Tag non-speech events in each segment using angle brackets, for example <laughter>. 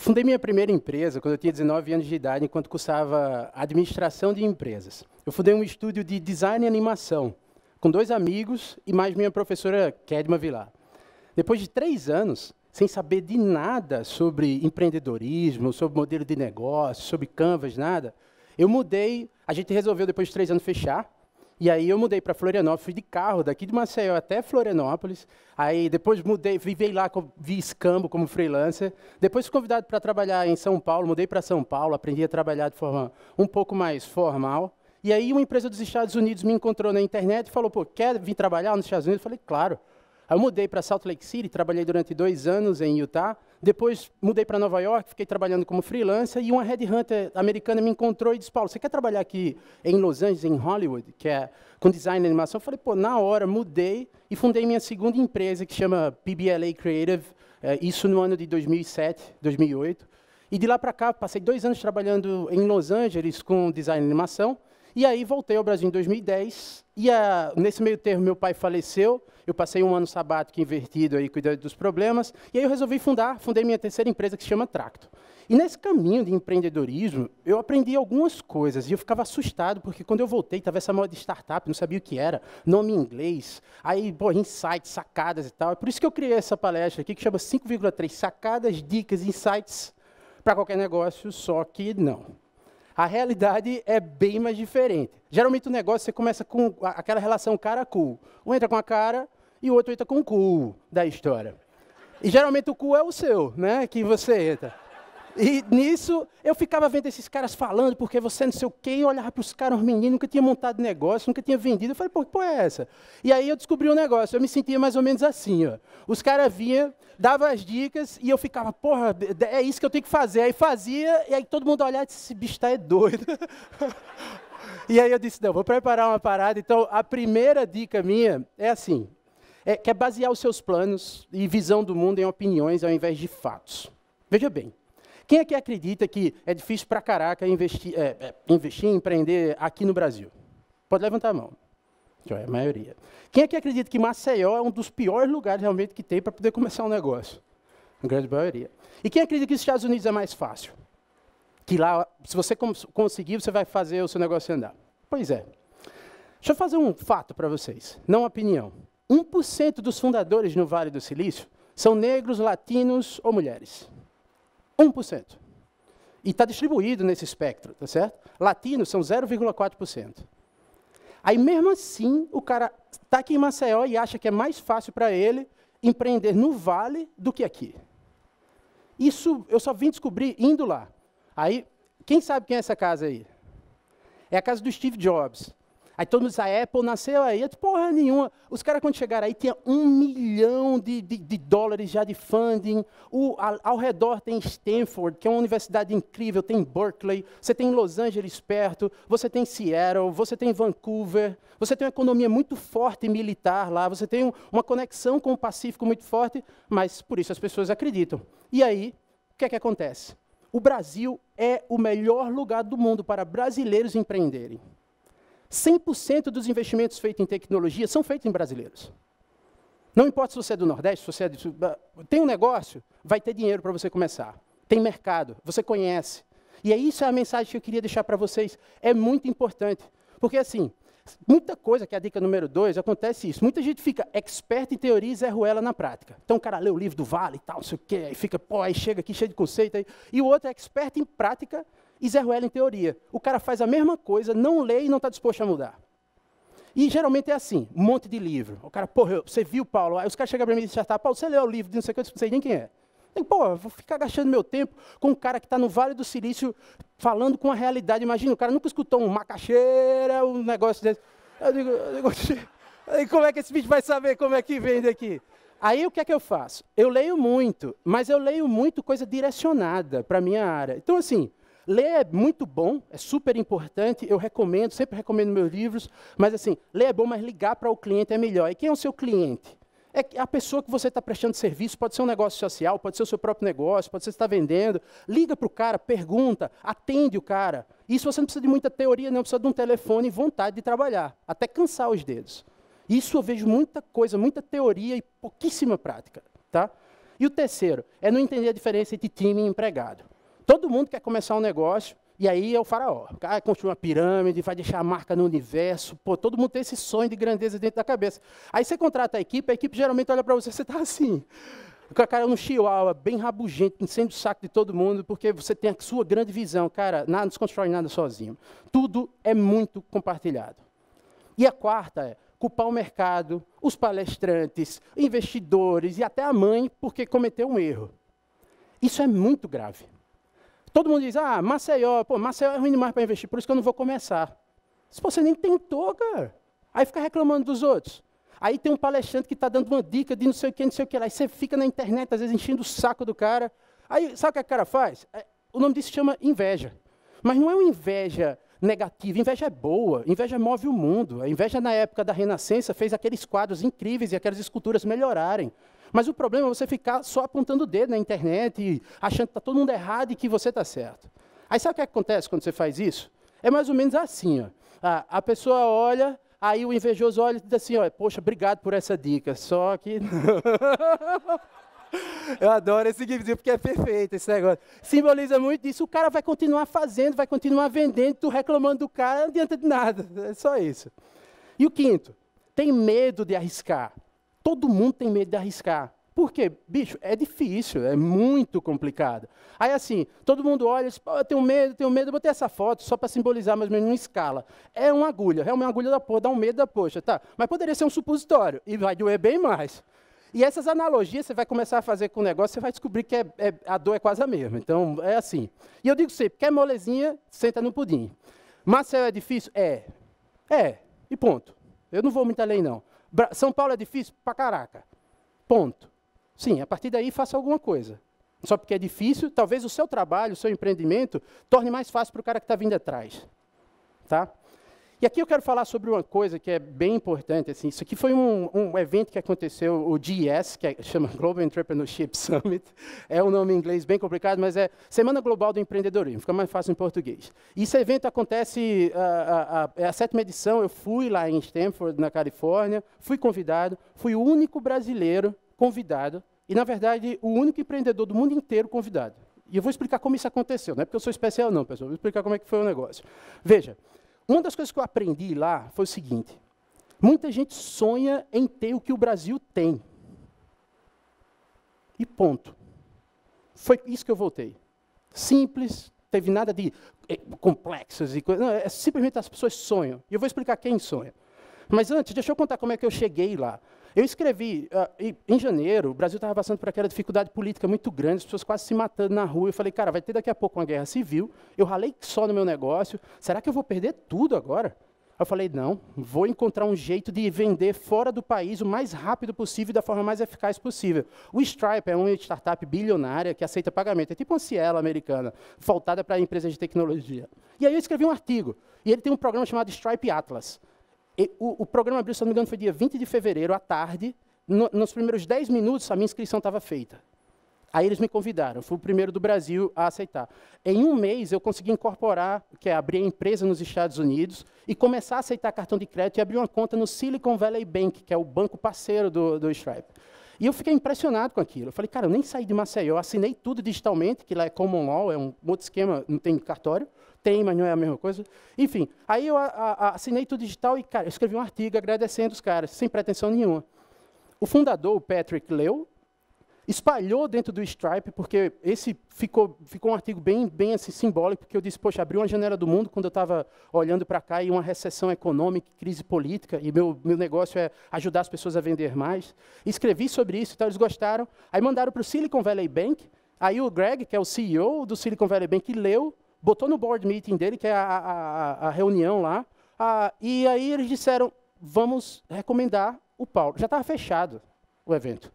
Fundei minha primeira empresa quando eu tinha 19 anos de idade, enquanto cursava administração de empresas. Eu fundei um estúdio de design e animação, com dois amigos e mais minha professora Kedma Vilar. Depois de três anos, sem saber de nada sobre empreendedorismo, sobre modelo de negócio, sobre Canvas, nada, eu mudei. A gente resolveu, depois de três anos, fechar e aí eu mudei para Florianópolis, fui de carro daqui de Maceió até Florianópolis. Aí depois mudei, vivei lá, vi escambo como freelancer. Depois fui convidado para trabalhar em São Paulo, mudei para São Paulo, aprendi a trabalhar de forma um pouco mais formal. E aí uma empresa dos Estados Unidos me encontrou na internet e falou, pô, quer vir trabalhar nos Estados Unidos? Eu falei, claro. Aí eu mudei para Salt Lake City, trabalhei durante dois anos em Utah. Depois mudei para Nova York, fiquei trabalhando como freelancer e uma headhunter americana me encontrou e disse: Paulo, você quer trabalhar aqui em Los Angeles, em Hollywood, que é com design e animação? Eu falei: pô, na hora mudei e fundei minha segunda empresa que chama PBLA Creative, é, isso no ano de 2007, 2008. E de lá para cá passei dois anos trabalhando em Los Angeles com design e animação e aí voltei ao Brasil em 2010 e a, nesse meio termo, meu pai faleceu, eu passei um ano sabático invertido aí, cuidando dos problemas, e aí eu resolvi fundar, fundei minha terceira empresa que se chama Tracto. E nesse caminho de empreendedorismo, eu aprendi algumas coisas e eu ficava assustado, porque quando eu voltei, estava essa moda de startup, não sabia o que era, nome em inglês, aí, pô, insights, sacadas e tal. É por isso que eu criei essa palestra aqui, que chama 5,3 sacadas, dicas, insights para qualquer negócio, só que não. A realidade é bem mais diferente. Geralmente o negócio você começa com aquela relação cara-cu. Um entra com a cara e o outro entra com o cu da história. E geralmente o cu é o seu, né? Que você entra. E nisso eu ficava vendo esses caras falando, porque você não sei o quê, e eu olhava para os caras, os meninos, nunca tinha montado negócio, nunca tinha vendido. Eu falei, pô, que porra é essa? E aí eu descobri um negócio, eu me sentia mais ou menos assim, ó. Os caras vinham, davam as dicas, e eu ficava, porra, é isso que eu tenho que fazer. Aí fazia, e aí todo mundo olhava e disse, esse bicho tá é doido. <laughs> e aí eu disse, não, vou preparar uma parada. Então, a primeira dica minha é assim, é, que é basear os seus planos e visão do mundo em opiniões ao invés de fatos. Veja bem, quem é que acredita que é difícil para caraca investir, é, é, investir, empreender aqui no Brasil? Pode levantar a mão. É a maioria. Quem é que acredita que Maceió é um dos piores lugares realmente que tem para poder começar um negócio? A grande maioria. E quem acredita que os Estados Unidos é mais fácil? Que lá, se você conseguir, você vai fazer o seu negócio andar. Pois é. Deixa eu fazer um fato para vocês, não uma opinião. 1% dos fundadores no Vale do Silício são negros, latinos ou mulheres. 1%. E está distribuído nesse espectro, tá certo? Latinos são 0,4%. Aí, mesmo assim, o cara está aqui em Maceió e acha que é mais fácil para ele empreender no Vale do que aqui. Isso eu só vim descobrir indo lá. Aí, quem sabe quem é essa casa aí? É a casa do Steve Jobs. Aí todo mundo diz, a ah, Apple é, nasceu aí. Eu, porra nenhuma. Os caras, quando chegaram aí, tinha um milhão de, de, de dólares já de funding. O, a, ao redor tem Stanford, que é uma universidade incrível, tem Berkeley, você tem Los Angeles perto, você tem Seattle, você tem Vancouver, você tem uma economia muito forte militar lá, você tem um, uma conexão com o Pacífico muito forte, mas por isso as pessoas acreditam. E aí, o que é que acontece? O Brasil é o melhor lugar do mundo para brasileiros empreenderem. 100% dos investimentos feitos em tecnologia são feitos em brasileiros. Não importa se você é do Nordeste, se você é do... tem um negócio, vai ter dinheiro para você começar. Tem mercado, você conhece. E é isso é a mensagem que eu queria deixar para vocês. É muito importante, porque assim, muita coisa que é a dica número dois acontece isso. Muita gente fica expert em teoria e Zé Ruela na prática. Então o cara lê o livro do Vale e tal, não sei o quê, e fica, pô, aí chega aqui cheio de conceito. Aí. E o outro é expert em prática e Zé Ruela em teoria. O cara faz a mesma coisa, não lê e não está disposto a mudar. E geralmente é assim, um monte de livro. O cara, porra, você viu Paulo? Aí os caras chegam para mim e dizem, tá, Paulo, você leu o livro de não sei o que, eu não sei nem quem é. Eu, Pô, vou ficar gastando meu tempo com um cara que está no Vale do Silício falando com a realidade. Imagina, o cara nunca escutou um macaxeira, um negócio desse. Eu digo, eu digo, <laughs> como é que esse bicho vai saber como é que vende aqui? Aí o que é que eu faço? Eu leio muito, mas eu leio muito coisa direcionada para a minha área. Então, assim, Ler é muito bom, é super importante, eu recomendo, sempre recomendo meus livros, mas assim, ler é bom, mas ligar para o cliente é melhor. E quem é o seu cliente? é a pessoa que você está prestando serviço, pode ser um negócio social, pode ser o seu próprio negócio, pode ser você está vendendo. Liga para o cara, pergunta, atende o cara. Isso você não precisa de muita teoria, não precisa de um telefone e vontade de trabalhar, até cansar os dedos. Isso eu vejo muita coisa, muita teoria e pouquíssima prática. Tá? E o terceiro é não entender a diferença entre time e empregado. Todo mundo quer começar um negócio, e aí é o faraó. O cara construiu uma pirâmide, vai deixar a marca no universo. Pô, todo mundo tem esse sonho de grandeza dentro da cabeça. Aí você contrata a equipe, a equipe geralmente olha para você, você está assim. O cara no chihuahua, bem rabugento, enchendo o saco de todo mundo, porque você tem a sua grande visão. Cara, nada, não se constrói nada sozinho. Tudo é muito compartilhado. E a quarta é culpar o mercado, os palestrantes, investidores e até a mãe porque cometeu um erro. Isso é muito grave. Todo mundo diz, ah, Maceió, pô, Maceió é ruim demais para investir, por isso que eu não vou começar. Se você nem tentou, cara. Aí fica reclamando dos outros. Aí tem um palestrante que está dando uma dica de não sei o que, não sei o que lá. Aí você fica na internet, às vezes, enchendo o saco do cara. Aí, sabe o que o cara faz? É, o nome disso chama inveja. Mas não é uma inveja negativa, inveja é boa, inveja move o mundo. A inveja, na época da Renascença, fez aqueles quadros incríveis e aquelas esculturas melhorarem. Mas o problema é você ficar só apontando o dedo na internet e achando que está todo mundo errado e que você está certo. Aí sabe o que acontece quando você faz isso? É mais ou menos assim. Ó. a pessoa olha, aí o invejoso olha e diz assim, ó, poxa, obrigado por essa dica, só que... <laughs> Eu adoro esse gifzinho porque é perfeito esse negócio. Simboliza muito isso. O cara vai continuar fazendo, vai continuar vendendo, tu reclamando do cara, não adianta de nada. É só isso. E o quinto, tem medo de arriscar todo mundo tem medo de arriscar. Por quê? Bicho, é difícil, é muito complicado. Aí assim, todo mundo olha e diz, eu tenho medo, tenho medo, eu botei essa foto só para simbolizar mais ou menos uma escala. É uma agulha, realmente é uma agulha da porra, dá um medo da poxa, tá? Mas poderia ser um supositório, e vai doer bem mais. E essas analogias você vai começar a fazer com o negócio, você vai descobrir que é, é, a dor é quase a mesma. Então, é assim. E eu digo sempre, quer molezinha, senta no pudim. Marcel é difícil? É. É. E ponto. Eu não vou muito além, não. São Paulo é difícil? Pra caraca. Ponto. Sim, a partir daí faça alguma coisa. Só porque é difícil, talvez o seu trabalho, o seu empreendimento, torne mais fácil para o cara que está vindo atrás. Tá? E aqui eu quero falar sobre uma coisa que é bem importante. Assim, isso aqui foi um, um evento que aconteceu, o GES, que é, chama Global Entrepreneurship <laughs> Summit. É um nome em inglês bem complicado, mas é Semana Global do Empreendedorismo, fica mais fácil em português. E esse evento acontece, a, ah, a, ah, a, ah, é a sétima edição, eu fui lá em Stanford, na Califórnia, fui convidado, fui o único brasileiro convidado, e, na verdade, o único empreendedor do mundo inteiro convidado. E eu vou explicar como isso aconteceu, não é porque eu sou especial não, pessoal, vou explicar como é que foi o negócio. Veja, uma das coisas que eu aprendi lá foi o seguinte: muita gente sonha em ter o que o Brasil tem. E ponto. Foi isso que eu voltei. Simples, teve nada de eh, complexas e coisas. É simplesmente as pessoas sonham. E eu vou explicar quem sonha. Mas antes, deixa eu contar como é que eu cheguei lá. Eu escrevi, uh, em janeiro, o Brasil estava passando por aquela dificuldade política muito grande, as pessoas quase se matando na rua. Eu falei, cara, vai ter daqui a pouco uma guerra civil, eu ralei só no meu negócio, será que eu vou perder tudo agora? Eu falei, não, vou encontrar um jeito de vender fora do país o mais rápido possível e da forma mais eficaz possível. O Stripe é uma startup bilionária que aceita pagamento. É tipo uma Cielo americana, faltada para empresas de tecnologia. E aí eu escrevi um artigo. E ele tem um programa chamado Stripe Atlas o, o, programa abriu, se não me engano, foi dia 20 de fevereiro, à tarde. No, nos primeiros 10 minutos, a minha inscrição estava feita. Aí eles me convidaram, fui o primeiro do Brasil a aceitar. Em um mês, eu consegui incorporar, que é abrir a empresa nos Estados Unidos, e começar a aceitar cartão de crédito e abrir uma conta no Silicon Valley Bank, que é o banco parceiro do, do Stripe. E eu fiquei impressionado com aquilo. Eu falei, cara, eu nem saí de Maceió, assinei tudo digitalmente, que lá é common law, é um outro esquema, não tem cartório tem, mas não é a mesma coisa. Enfim, aí eu a, a, assinei tudo digital e, cara, eu escrevi um artigo agradecendo os caras, sem pretensão nenhuma. O fundador, o Patrick, leu, espalhou dentro do Stripe, porque esse ficou, ficou um artigo bem, bem assim, simbólico, porque eu disse, poxa, abriu uma janela do mundo quando eu estava olhando para cá e uma recessão econômica, crise política, e meu, meu negócio é ajudar as pessoas a vender mais. Escrevi sobre isso, então eles gostaram. Aí mandaram para o Silicon Valley Bank, aí o Greg, que é o CEO do Silicon Valley Bank, leu, botou no board meeting dele, que é a, a, a reunião lá, a, ah, e aí eles disseram, vamos recomendar o Paulo. Já estava fechado o evento.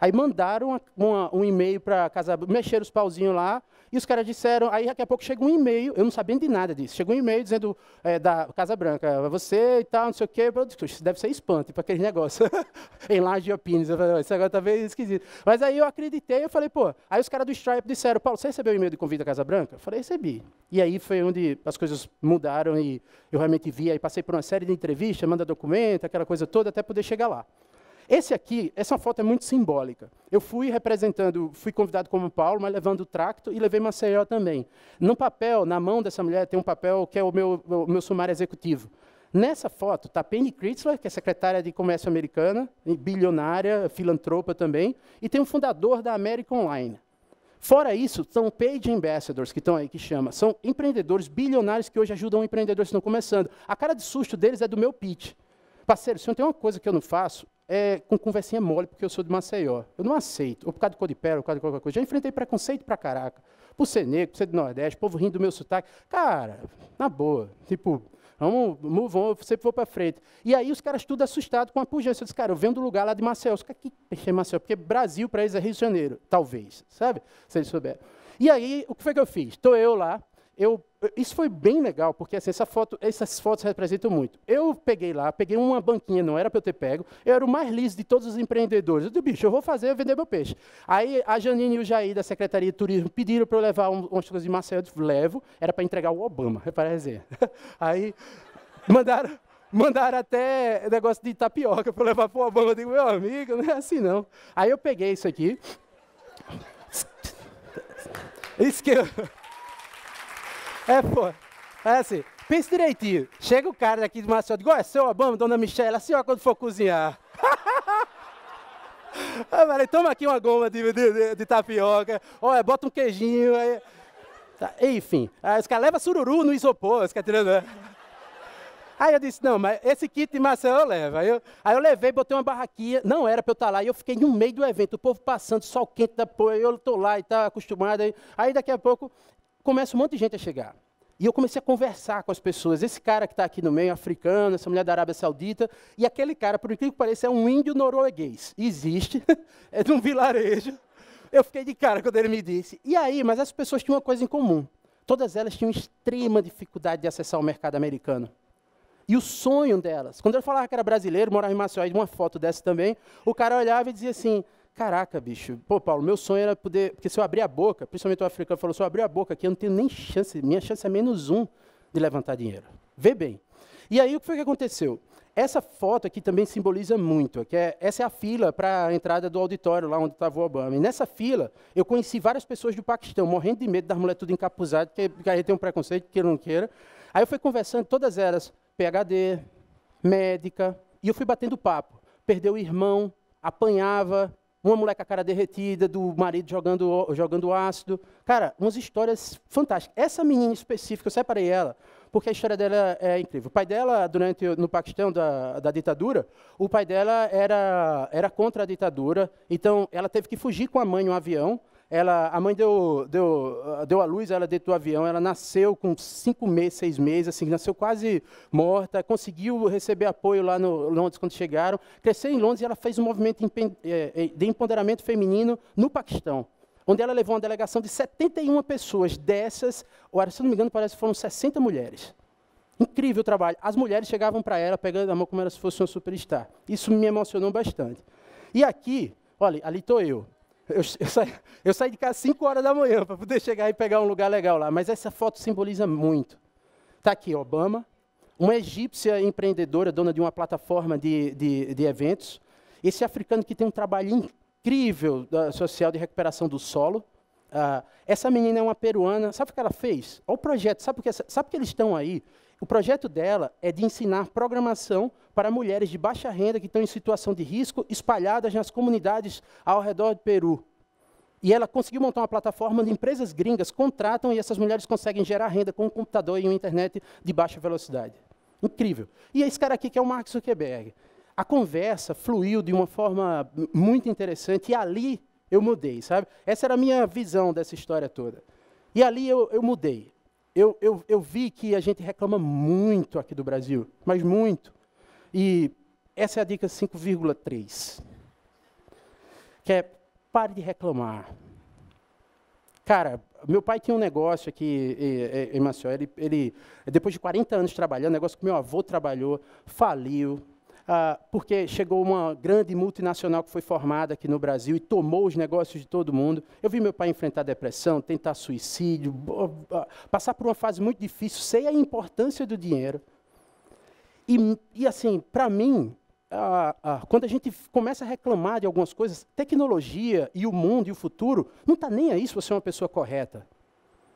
Aí mandaram uma, um e-mail para a casa, mexeram os pauzinhos lá, e os caras disseram, aí daqui a pouco chega um e-mail, eu não sabia de nada disso, chega um e-mail dizendo é, da Casa Branca, você e tal, não sei o quê, isso deve ser espanto tipo para aquele negócio. <laughs> Enlarge your penis, eu falei, isso agora está meio esquisito. Mas aí eu acreditei, eu falei, pô, aí os caras do Stripe disseram, Paulo, você recebeu o e-mail de convite da Casa Branca? Eu falei, recebi. E aí foi onde as coisas mudaram e eu realmente vi, aí passei por uma série de entrevistas, manda documento, aquela coisa toda, até poder chegar lá. Esse aqui, essa foto é muito simbólica. Eu fui representando, fui convidado como Paulo, mas levando o tracto e levei Maceió também. No papel, na mão dessa mulher, tem um papel que é o meu, o meu sumário executivo. Nessa foto está Penny Kritzler, que é secretária de comércio americana, bilionária, filantropa também, e tem um fundador da American Online. Fora isso, são paid ambassadors, que estão aí, que chama. São empreendedores bilionários que hoje ajudam empreendedores que estão começando. A cara de susto deles é do meu pitch. Parceiro, se não tem uma coisa que eu não faço, é, com conversinha mole, porque eu sou de Maceió. Eu não aceito. Ou por causa de cor de pele, ou por causa de qualquer coisa. Já enfrentei preconceito pra caraca. Por ser negro, por ser do Nordeste, povo rindo do meu sotaque. Cara, na boa. Tipo, vamos, move on, eu sempre vou para frente. E aí os caras tudo assustados com a pujança. Eu disse, cara, eu venho do lugar lá de Maceió. Os caras, que é Maceió? Porque Brasil para eles é Rio de Janeiro, talvez, sabe? Se eles souberam. E aí, o que foi que eu fiz? Estou eu lá, eu, isso foi bem legal, porque assim, essa foto, essas fotos representam muito. Eu peguei lá, peguei uma banquinha, não era para eu ter pego, eu era o mais liso de todos os empreendedores. Eu disse, bicho, eu vou fazer, eu vender meu peixe. Aí a Janine e o Jair, da Secretaria de Turismo, pediram para eu levar um, umas coisas de Marcel, eu disse, levo, era para entregar o Obama, reparei a resenha. Aí mandaram, mandaram até negócio de tapioca para levar para o Obama. Eu digo, meu amigo, não é assim não. Aí eu peguei isso aqui. Isso que eu... É, pô. É assim, pense direitinho. Chega o cara daqui de Maceió, digo, é seu Obama, dona Michelle, assim, ó, quando for cozinhar. <laughs> ah, falei, toma aqui uma goma de, de, de, de tapioca, olha, é, bota um queijinho. Aí... Tá, enfim, aí ah, os caras levam sururu no isopor, os caras tirando... Né? Aí eu disse, não, mas esse kit de maçã eu levo. Aí eu, aí eu levei, botei uma barraquinha, não era pra eu estar tá lá, e eu fiquei no meio do evento, o povo passando, sol quente da porra, eu tô lá e tá acostumado. Aí, aí daqui a pouco começa um monte de gente a chegar. E eu comecei a conversar com as pessoas. Esse cara que está aqui no meio, africano, essa mulher da Arábia Saudita, e aquele cara, por incrível que pareça, é um índio norueguês. Existe, <laughs> é de um vilarejo. Eu fiquei de cara quando ele me disse. E aí, mas as pessoas tinham uma coisa em comum. Todas elas tinham extrema dificuldade de acessar o mercado americano. E o sonho delas. Quando eu falava que era brasileiro, morava em Maceió, e uma foto dessa também, o cara olhava e dizia assim: Caraca, bicho. Pô, Paulo, meu sonho era poder. Porque se eu abrir a boca, principalmente o africano falou, se eu abrir a boca aqui, eu não tenho nem chance, minha chance é menos um de levantar dinheiro. Vê bem. E aí o que foi que aconteceu? Essa foto aqui também simboliza muito, que é, essa é a fila para a entrada do auditório, lá onde estava o Obama. E nessa fila, eu conheci várias pessoas do Paquistão, morrendo de medo das mulheres tudo encapuzadas, porque a gente tem um preconceito, ou não queira. Aí eu fui conversando, todas elas, PHD, médica, e eu fui batendo papo. Perdeu o irmão, apanhava, uma moleca cara derretida, do marido jogando, jogando ácido. Cara, umas histórias fantásticas. Essa menina específica, eu separei ela, porque a história dela é incrível. O pai dela, durante no Paquistão, da, da ditadura, o pai dela era, era contra a ditadura, então ela teve que fugir com a mãe no um avião, ela, a mãe deu, deu, ah, deu à luz, ela dentro do avião, ela nasceu com cinco meses, seis meses, assim, nasceu quase morta, conseguiu receber apoio lá no Londres quando chegaram, cresceu em Londres e ela fez um movimento eh, eh, de empoderamento feminino no Paquistão, onde ela levou uma delegação de 71 pessoas, dessas, ou, se não me engano, parece que foram 60 mulheres. Incrível trabalho. As mulheres chegavam para ela pegando a mão como se fosse uma superstar. Isso me emocionou bastante. E aqui, olha, ali estou eu, eu, eu, eu de casa às 5 horas da manhã para poder chegar e pegar um lugar legal lá. Mas essa foto simboliza muito. Está aqui Obama, uma egípcia empreendedora, dona de uma plataforma de, de, de eventos. Esse africano que tem um trabalho incrível da, social de recuperação do solo. Uh, essa menina é uma peruana. Sabe o que ela fez? Olha o projeto. Sabe, porque, sabe que eles estão aí? O projeto dela é de ensinar programação para mulheres de baixa renda que estão em situação de risco, espalhadas nas comunidades ao redor do Peru. E ela conseguiu montar uma plataforma onde empresas gringas contratam e essas mulheres conseguem gerar renda com um computador e uma internet de baixa velocidade. Incrível. E esse cara aqui que é o Mark Zuckerberg. A conversa fluiu de uma forma muito interessante e ali eu mudei, sabe? Essa era a minha visão dessa história toda. E ali eu, eu mudei eu, eu, eu vi que a gente reclama muito aqui do Brasil, mas muito. E essa é a dica 5,3. Que é pare de reclamar. Cara, meu pai tinha um negócio aqui em Maceió. Ele, ele, depois de 40 anos trabalhando, negócio que meu avô trabalhou, faliu, ah, porque chegou uma grande multinacional que foi formada aqui no Brasil e tomou os negócios de todo mundo. Eu vi meu pai enfrentar depressão, tentar suicídio, ah, passar por uma fase muito difícil, sei a importância do dinheiro. E, e assim, para mim, ah, ah, quando a gente começa a reclamar de algumas coisas, tecnologia e o mundo e o futuro, não está nem aí se você é uma pessoa correta.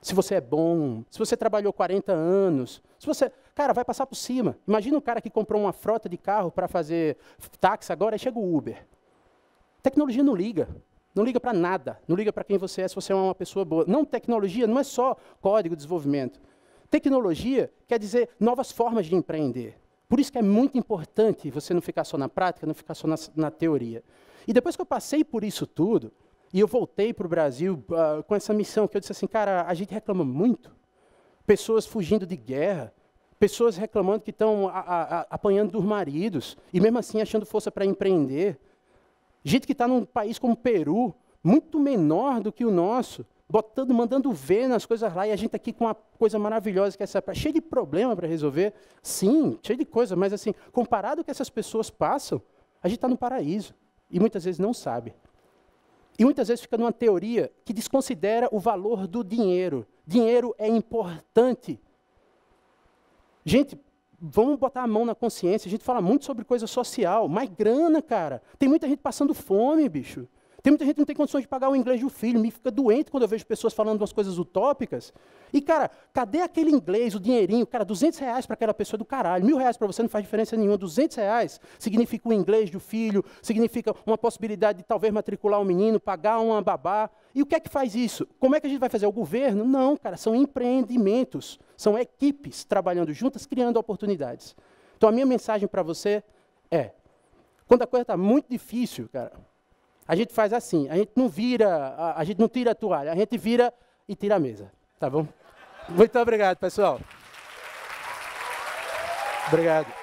Se você é bom, se você trabalhou 40 anos, se você. Cara, vai passar por cima. Imagina um cara que comprou uma frota de carro para fazer táxi agora aí chega o Uber. Tecnologia não liga. Não liga para nada. Não liga para quem você é, se você é uma pessoa boa. Não, tecnologia não é só código de desenvolvimento. Tecnologia quer dizer novas formas de empreender. Por isso que é muito importante você não ficar só na prática, não ficar só na, na teoria. E depois que eu passei por isso tudo, e eu voltei para o Brasil uh, com essa missão, que eu disse assim, cara, a gente reclama muito. Pessoas fugindo de guerra, Pessoas reclamando que estão apanhando dos maridos e mesmo assim achando força para empreender. Gente que está num país como o Peru, muito menor do que o nosso, botando, mandando ver nas coisas lá, e a gente tá aqui com uma coisa maravilhosa que é essa, cheia de problema para resolver, sim, cheia de coisa, mas assim, comparado o que essas pessoas passam, a gente está no paraíso, e muitas vezes não sabe. E muitas vezes fica numa teoria que desconsidera o valor do dinheiro. Dinheiro é importante Gente, vamos botar a mão na consciência. A gente fala muito sobre coisa social, mas grana, cara. Tem muita gente passando fome, bicho. Tem muita gente que não tem condições de pagar o inglês do filho. Me fica doente quando eu vejo pessoas falando umas coisas utópicas. E, cara, cadê aquele inglês, o dinheirinho? Cara, 200 reais para aquela pessoa é do caralho. Mil reais para você não faz diferença nenhuma. 200 reais significa o inglês do filho, significa uma possibilidade de talvez matricular um menino, pagar uma babá. E o que é que faz isso? Como é que a gente vai fazer? O governo? Não, cara, são empreendimentos, são equipes trabalhando juntas, criando oportunidades. Então a minha mensagem para você é: quando a coisa está muito difícil, cara, a gente faz assim, a gente não vira, a, a gente não tira a toalha, a gente vira e tira a mesa, tá bom? Muito obrigado, pessoal. Obrigado.